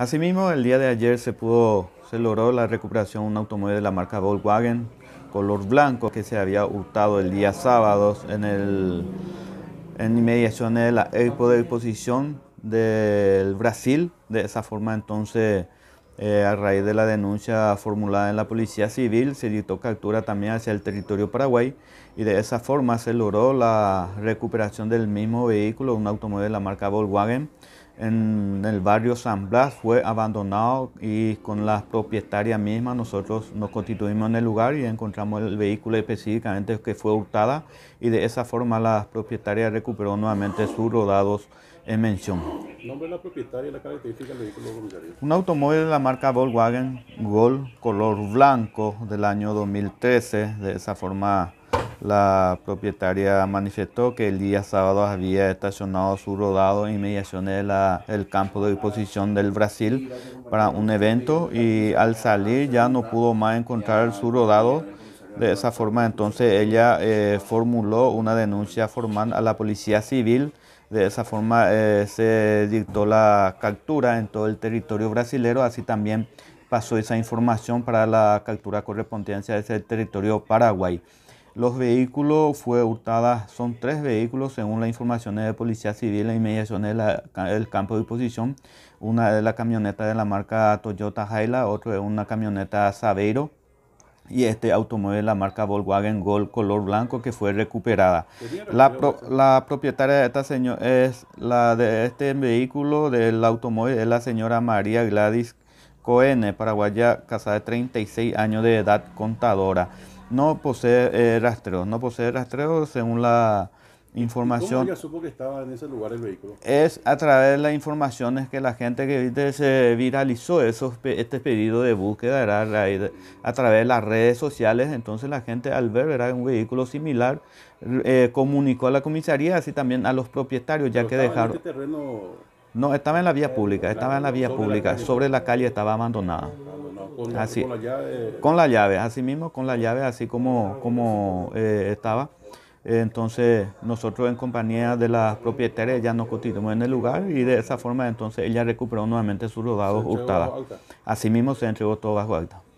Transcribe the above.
Asimismo, el día de ayer se pudo, se logró la recuperación de un automóvil de la marca Volkswagen color blanco que se había hurtado el día sábado en el en inmediaciones de la expo de exposición del Brasil. De esa forma entonces eh, a raíz de la denuncia formulada en la Policía Civil, se dictó captura también hacia el territorio Paraguay y de esa forma se logró la recuperación del mismo vehículo, un automóvil de la marca Volkswagen, en el barrio San Blas fue abandonado y con la propietaria misma nosotros nos constituimos en el lugar y encontramos el vehículo específicamente que fue hurtada y de esa forma la propietaria recuperó nuevamente sus rodados en mención. ¿Nombre de la propietaria la característica del vehículo Un automóvil de la marca Volkswagen Gol color blanco del año 2013, de esa forma la propietaria manifestó que el día sábado había estacionado su rodado en inmediaciones del campo de disposición del Brasil para un evento y al salir ya no pudo más encontrar su rodado. De esa forma entonces ella eh, formuló una denuncia formal a la policía civil. De esa forma eh, se dictó la captura en todo el territorio brasilero, así también pasó esa información para la captura correspondiente a ese territorio Paraguay. Los vehículos fue hurtados, son tres vehículos según las informaciones de Policía Civil en inmediaciones del campo de disposición. Una es la camioneta de la marca Toyota Hilux, otro es una camioneta Saveiro y este automóvil de la marca Volkswagen Gol color blanco que fue recuperada. La, propietaria de esta señora es la de este vehículo del automóvil es la señora María Gladys Cohen, paraguaya, casada de 36 años de edad, contadora. No posee eh, no posee rastreo según la información. ¿Cómo supo que estaba en ese lugar el vehículo? Es a través de las informaciones que la gente que se viralizó esos, este pedido de búsqueda era a través de las redes sociales. Entonces la gente al ver era un vehículo similar eh, comunicó a la comisaría, así también a los propietarios ya que dejaron. En este terreno... No, estaba en la vía eh, pública, estaba en la vía pública, sobre la calle estaba abandonada con, así, con la llave. así mismo, con la llave, así como, como eh, estaba. Entonces nosotros en compañía de las propietarias ya nos constituimos en el lugar y de esa forma entonces ella recuperó nuevamente sus rodados Hurtada. Así mismo se entregó todo bajo alta.